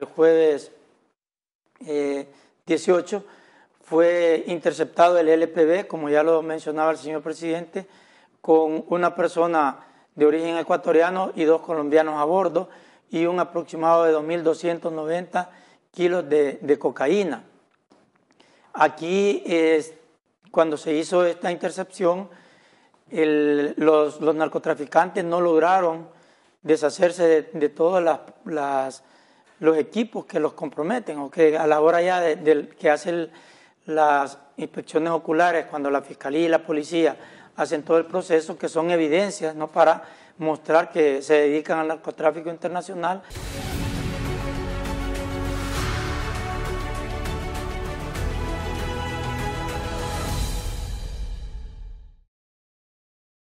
el jueves 18, eh, fue interceptado el LPB, como ya lo mencionaba el señor presidente, con una persona de origen ecuatoriano y dos colombianos a bordo y un aproximado de 2.290 kilos de, cocaína. Aquí, cuando se hizo esta intercepción, los, narcotraficantes no lograron deshacerse de, todas las los equipos que los comprometen o que a la hora ya de, que hacen las inspecciones oculares, cuando la fiscalía y la policía hacen todo el proceso, que son evidencias ¿no? para mostrar que se dedican al narcotráfico internacional.